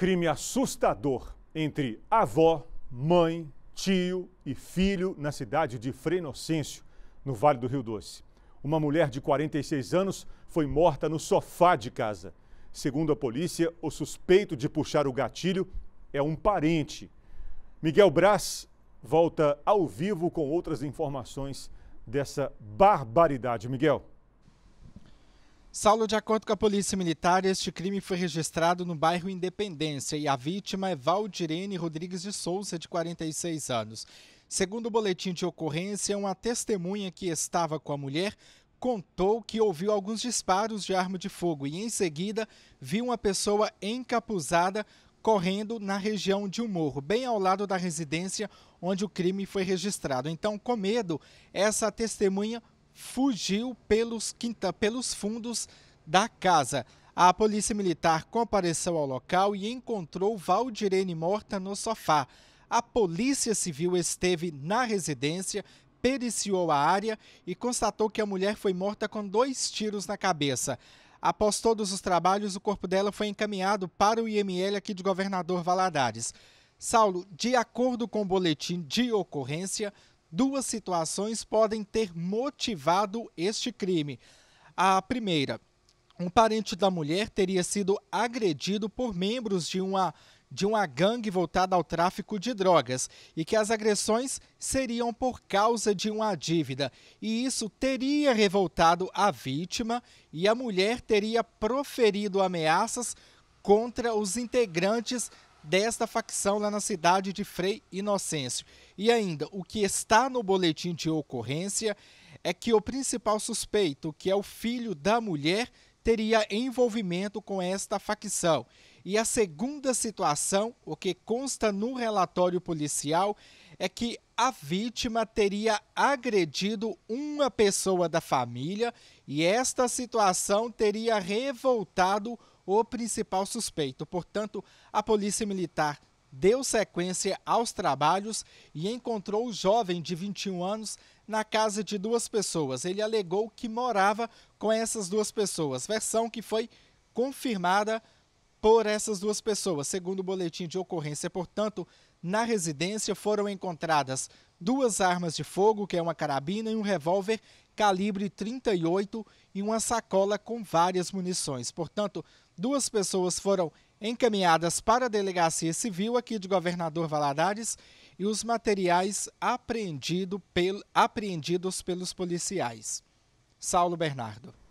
crime assustador entre avó, mãe, tio e filho na cidade de Frenocêncio, no Vale do Rio Doce. Uma mulher de 46 anos foi morta no sofá de casa. Segundo a polícia, o suspeito de puxar o gatilho é um parente. Miguel Braz volta ao vivo com outras informações dessa barbaridade. Miguel. Saulo, de acordo com a Polícia Militar, este crime foi registrado no bairro Independência e a vítima é Valdirene Rodrigues de Souza, de 46 anos. Segundo o boletim de ocorrência, uma testemunha que estava com a mulher contou que ouviu alguns disparos de arma de fogo e, em seguida, viu uma pessoa encapuzada correndo na região de um morro, bem ao lado da residência onde o crime foi registrado. Então, com medo, essa testemunha fugiu pelos, quinta, pelos fundos da casa. A polícia militar compareceu ao local e encontrou Valdirene morta no sofá. A polícia civil esteve na residência, periciou a área e constatou que a mulher foi morta com dois tiros na cabeça. Após todos os trabalhos, o corpo dela foi encaminhado para o IML aqui de Governador Valadares. Saulo, de acordo com o boletim de ocorrência, duas situações podem ter motivado este crime. A primeira, um parente da mulher teria sido agredido por membros de uma de uma gangue voltada ao tráfico de drogas e que as agressões seriam por causa de uma dívida. E isso teria revoltado a vítima e a mulher teria proferido ameaças contra os integrantes desta facção lá na cidade de Frei Inocêncio. E ainda, o que está no boletim de ocorrência é que o principal suspeito, que é o filho da mulher, teria envolvimento com esta facção. E a segunda situação, o que consta no relatório policial, é que a vítima teria agredido uma pessoa da família e esta situação teria revoltado o principal suspeito. Portanto, a Polícia Militar deu sequência aos trabalhos e encontrou o jovem de 21 anos na casa de duas pessoas. Ele alegou que morava com essas duas pessoas, versão que foi confirmada por essas duas pessoas, segundo o boletim de ocorrência. Portanto, na residência foram encontradas duas armas de fogo, que é uma carabina e um revólver calibre 38 e uma sacola com várias munições. Portanto, duas pessoas foram encaminhadas para a delegacia civil aqui de Governador Valadares e os materiais apreendido pel, apreendidos pelos policiais. Saulo Bernardo.